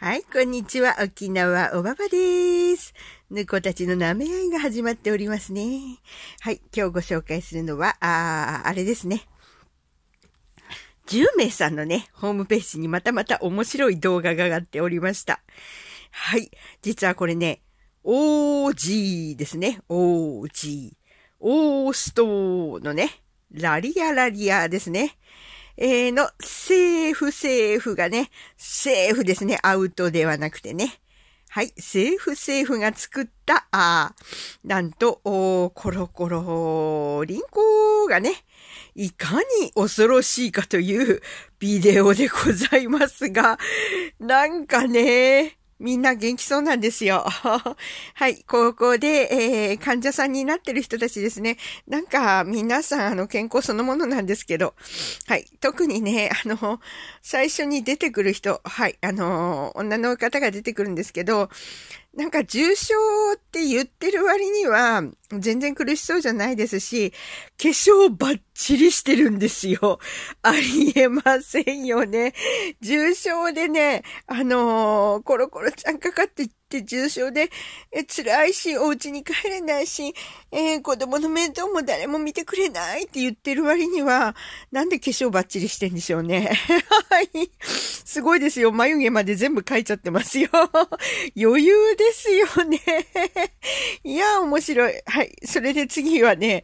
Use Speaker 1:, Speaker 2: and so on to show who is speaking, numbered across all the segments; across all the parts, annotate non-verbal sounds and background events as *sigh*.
Speaker 1: はい、こんにちは。沖縄おばばです。ぬこたちの舐め合いが始まっておりますね。はい、今日ご紹介するのは、ああれですね。10名さんのね、ホームページにまたまた面白い動画が上がっておりました。はい、実はこれね、OG ですね。OG。オーストのね、ラリアラリアですね。えー、の、セーフ、セーフがね、セーフですね。アウトではなくてね。はい。セーフ、セーフが作った、あなんと、おコロコロ、リンコがね、いかに恐ろしいかというビデオでございますが、なんかね、みんな元気そうなんですよ。*laughs* はい、高校で、えー、患者さんになってる人たちですね。なんか、皆さん、あの、健康そのものなんですけど、はい、特にね、あの、最初に出てくる人、はい、あの、女の方が出てくるんですけど、なんか重症って言ってる割には全然苦しそうじゃないですし、化粧バッチリしてるんですよ。*laughs* ありえませんよね。重症でね、あのー、コロコロちゃんかかってって重症で、え辛いし、お家に帰れないし、えー、子供の面倒も誰も見てくれないって言ってる割には、なんで化粧バッチリしてんでしょうね。*laughs* はい。すごいですよ。眉毛まで全部描いちゃってますよ。*laughs* 余裕ですよね。*laughs* いや、面白い。はい。それで次はね、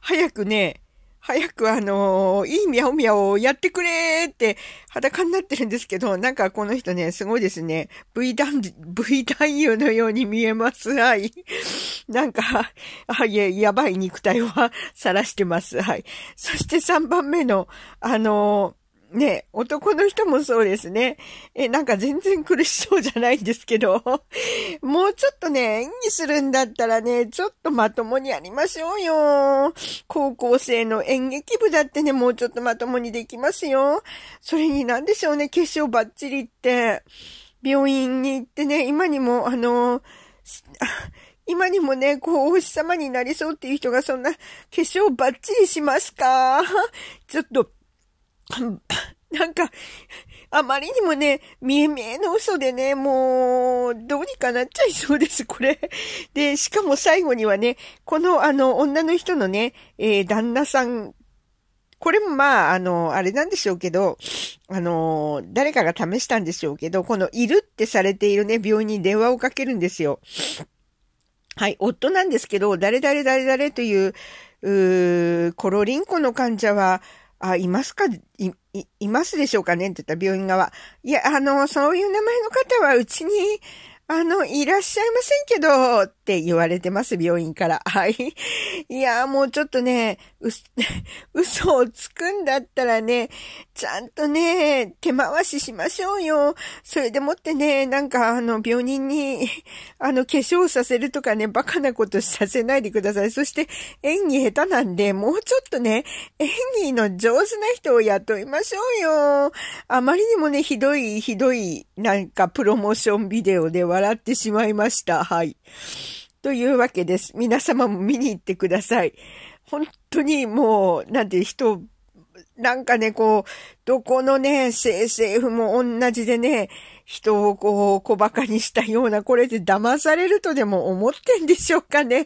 Speaker 1: 早くね、早くあのー、いいみオおみオをやってくれーって裸になってるんですけど、なんかこの人ね、すごいですね。V 男、V 男優のように見えます。はい。なんか、あ、いえ、やばい肉体は晒 *laughs* してます。はい。そして3番目の、あのーね、男の人もそうですね。え、なんか全然苦しそうじゃないんですけど、*laughs* もうちょっとね、演技するんだったらね、ちょっとまともにやりましょうよ。高校生の演劇部だってね、もうちょっとまともにできますよ。それになんでしょうね、化粧バッチリって。病院に行ってね、今にも、あの、*sighs* 今にもね、こう、お星様になりそうっていう人がそんな化粧バッチリしますか *laughs* ちょっと、*laughs* なんか、あまりにもね、見え見えの嘘でね、もう、どうにかなっちゃいそうです、これ。で、しかも最後にはね、この、あの、女の人のね、えー、旦那さん、これもまあ、あの、あれなんでしょうけど、あの、誰かが試したんでしょうけど、この、いるってされているね、病院に電話をかけるんですよ。はい、夫なんですけど、誰々誰々という、うー、コロリンコの患者は、あ、いますか、い、い、いますでしょうかねって言った病院側。いや、あの、そういう名前の方はうちに、あの、いらっしゃいませんけど、って言われてます、病院から。はい。いや、もうちょっとね、*laughs* 嘘をつくんだったらね、ちゃんとね、手回ししましょうよ。それでもってね、なんかあの、病人に、*laughs* あの、化粧させるとかね、バカなことさせないでください。そして、演技下手なんで、もうちょっとね、演技の上手な人を雇いましょうよ。あまりにもね、ひどい、ひどい、なんか、プロモーションビデオでは、笑ってしまいました。はい。というわけです。皆様も見に行ってください。本当にもう、なんて人、なんかね、こう、どこのね、政府も同じでね、人をこう、小馬鹿にしたような、これで騙されるとでも思ってんでしょうかね。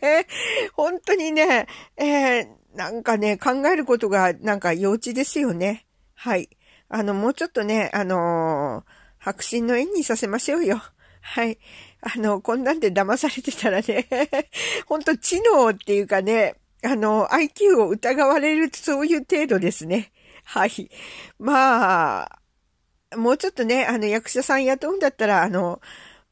Speaker 1: 本当にね、えー、なんかね、考えることがなんか幼稚ですよね。はい。あの、もうちょっとね、あのー、白真の縁にさせましょうよ。はい。あの、こんなんで騙されてたらね、ほんと知能っていうかね、あの、IQ を疑われる、そういう程度ですね。はい。まあ、もうちょっとね、あの、役者さん雇うんだったら、あの、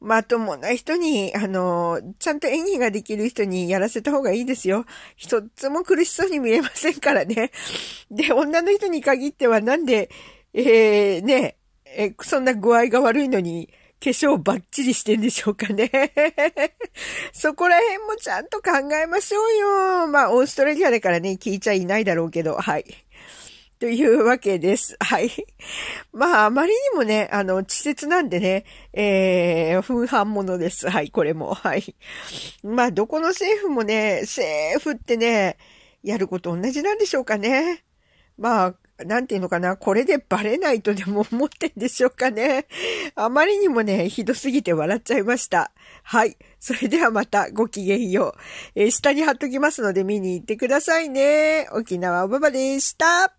Speaker 1: まともな人に、あの、ちゃんと演技ができる人にやらせた方がいいですよ。一つも苦しそうに見えませんからね。で、女の人に限ってはなんで、えー、ね、え、そんな具合が悪いのに、化粧バッチリしてんでしょうかね。*laughs* そこら辺もちゃんと考えましょうよ。まあ、オーストラリアだからね、聞いちゃいないだろうけど、はい。というわけです。はい。まあ、あまりにもね、あの、稚拙なんでね、えー、噴飯ものです。はい、これも。はい。まあ、どこの政府もね、政府ってね、やること同じなんでしょうかね。まあ、なんていうのかな、これでバレないとでも思ってんでしょうかね。あまりにもね、ひどすぎて笑っちゃいました。はい。それではまたごきげんよう。えー、下に貼っときますので見に行ってくださいね。沖縄おばばでした。